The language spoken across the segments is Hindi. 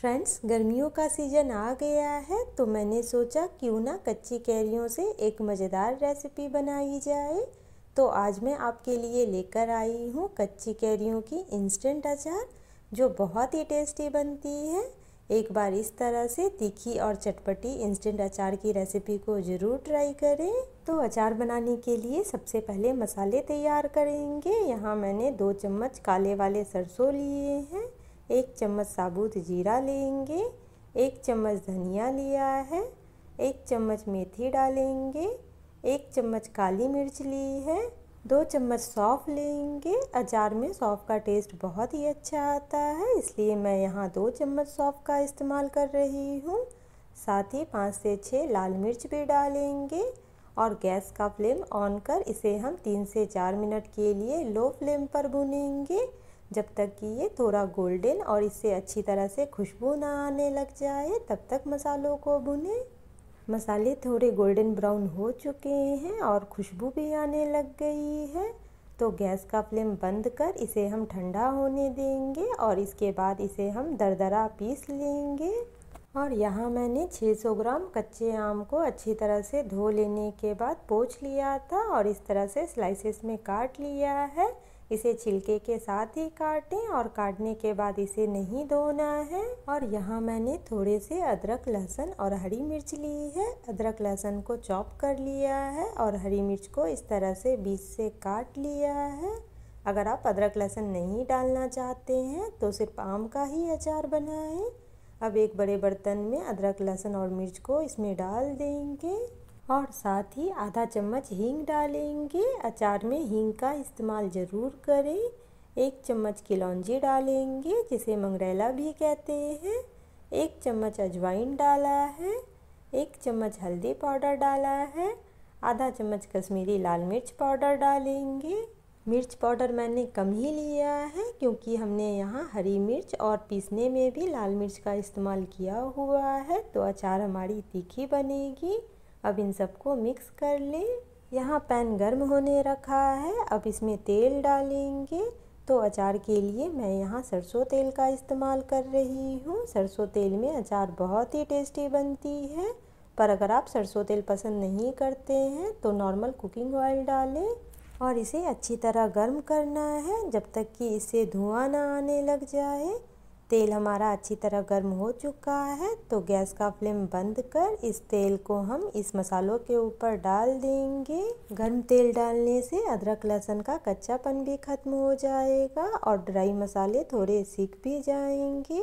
फ्रेंड्स गर्मियों का सीज़न आ गया है तो मैंने सोचा क्यों ना कच्ची कैरियों से एक मज़ेदार रेसिपी बनाई जाए तो आज मैं आपके लिए लेकर आई हूँ कच्ची कैरियों की इंस्टेंट अचार जो बहुत ही टेस्टी बनती है एक बार इस तरह से तीखी और चटपटी इंस्टेंट अचार की रेसिपी को ज़रूर ट्राई करें तो अचार बनाने के लिए सबसे पहले मसाले तैयार करेंगे यहाँ मैंने दो चम्मच काले वाले सरसों लिए हैं एक चम्मच साबुत जीरा लेंगे एक चम्मच धनिया लिया है एक चम्मच मेथी डालेंगे एक चम्मच काली मिर्च ली है दो चम्मच सौंफ लेंगे अचार में सौंफ का टेस्ट बहुत ही अच्छा आता है इसलिए मैं यहाँ दो चम्मच सौंफ का इस्तेमाल कर रही हूँ साथ ही पाँच से छः लाल मिर्च भी डालेंगे और गैस का फ्लेम ऑन कर इसे हम तीन से चार मिनट के लिए लो फ्लेम पर भुनेंगे जब तक कि ये थोड़ा गोल्डन और इससे अच्छी तरह से खुशबू ना आने लग जाए तब तक मसालों को भुने मसाले थोड़े गोल्डन ब्राउन हो चुके हैं और खुशबू भी आने लग गई है तो गैस का फ्लेम बंद कर इसे हम ठंडा होने देंगे और इसके बाद इसे हम दरदरा पीस लेंगे और यहाँ मैंने 600 ग्राम कच्चे आम को अच्छी तरह से धो लेने के बाद पोछ लिया था और इस तरह से स्लाइसेस में काट लिया है इसे छिलके के साथ ही काटें और काटने के बाद इसे नहीं धोना है और यहाँ मैंने थोड़े से अदरक लहसुन और हरी मिर्च ली है अदरक लहसुन को चॉप कर लिया है और हरी मिर्च को इस तरह से बीच से काट लिया है अगर आप अदरक लहसुन नहीं डालना चाहते हैं तो सिर्फ आम का ही अचार बनाएं अब एक बड़े बर्तन में अदरक लहसुन और मिर्च को इसमें डाल देंगे और साथ ही आधा चम्मच हींग डालेंगे अचार में हींग का इस्तेमाल ज़रूर करें एक चम्मच किलौजी डालेंगे जिसे मंगरेला भी कहते हैं एक चम्मच अजवाइन डाला है एक चम्मच हल्दी पाउडर डाला है आधा चम्मच कश्मीरी लाल मिर्च पाउडर डालेंगे मिर्च पाउडर मैंने कम ही लिया है क्योंकि हमने यहाँ हरी मिर्च और पीसने में भी लाल मिर्च का इस्तेमाल किया हुआ है तो अचार हमारी तीखी बनेगी अब इन सबको मिक्स कर लें यहाँ पैन गर्म होने रखा है अब इसमें तेल डालेंगे तो अचार के लिए मैं यहाँ सरसों तेल का इस्तेमाल कर रही हूँ सरसों तेल में अचार बहुत ही टेस्टी बनती है पर अगर आप सरसों तेल पसंद नहीं करते हैं तो नॉर्मल कुकिंग ऑयल डालें और इसे अच्छी तरह गर्म करना है जब तक कि इसे धुआं ना आने लग जाए तेल हमारा अच्छी तरह गर्म हो चुका है तो गैस का फ्लेम बंद कर इस तेल को हम इस मसालों के ऊपर डाल देंगे गर्म तेल डालने से अदरक लहसुन का कच्चापन भी ख़त्म हो जाएगा और ड्राई मसाले थोड़े सीख भी जाएंगे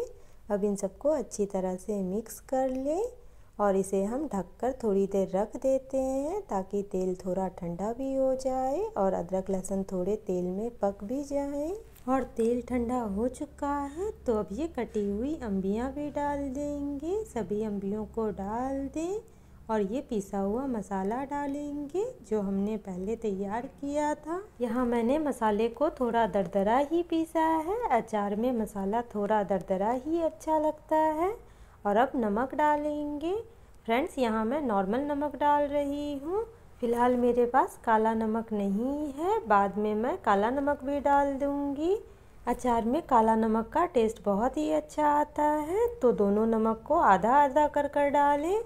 अब इन सबको अच्छी तरह से मिक्स कर लें और इसे हम ढककर थोड़ी देर रख देते हैं ताकि तेल थोड़ा ठंडा भी हो जाए और अदरक लहसुन थोड़े तेल में पक भी जाए और तेल ठंडा हो चुका है तो अब ये कटी हुई अम्बियाँ भी डाल देंगे सभी अम्बियों को डाल दें और ये पिसा हुआ मसाला डालेंगे जो हमने पहले तैयार किया था यहाँ मैंने मसाले को थोड़ा दरदरा ही पीसा है अचार में मसाला थोड़ा दरदरा ही अच्छा लगता है और अब नमक डालेंगे फ्रेंड्स यहाँ मैं नॉर्मल नमक डाल रही हूँ फ़िलहाल मेरे पास काला नमक नहीं है बाद में मैं काला नमक भी डाल दूँगी अचार में काला नमक का टेस्ट बहुत ही अच्छा आता है तो दोनों नमक को आधा आधा कर कर डालें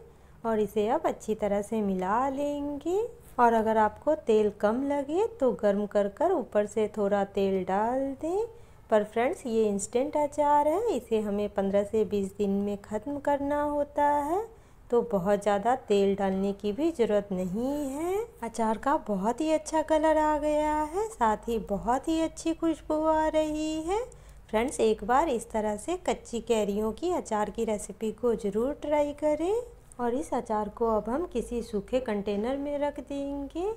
और इसे अब अच्छी तरह से मिला लेंगे और अगर आपको तेल कम लगे तो गर्म कर कर ऊपर से थोड़ा तेल डाल दें पर फ्रेंड्स ये इंस्टेंट अचार है इसे हमें पंद्रह से बीस दिन में ख़त्म करना होता है तो बहुत ज़्यादा तेल डालने की भी ज़रूरत नहीं है अचार का बहुत ही अच्छा कलर आ गया है साथ ही बहुत ही अच्छी खुशबू आ रही है फ्रेंड्स एक बार इस तरह से कच्ची कैरियों की अचार की रेसिपी को ज़रूर ट्राई करें और इस अचार को अब हम किसी सूखे कंटेनर में रख देंगे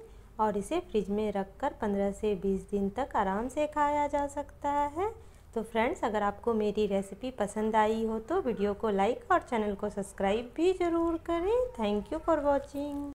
और इसे फ्रिज में रख कर पंद्रह से बीस दिन तक आराम से खाया जा सकता है तो फ्रेंड्स अगर आपको मेरी रेसिपी पसंद आई हो तो वीडियो को लाइक और चैनल को सब्सक्राइब भी ज़रूर करें थैंक यू फॉर वॉचिंग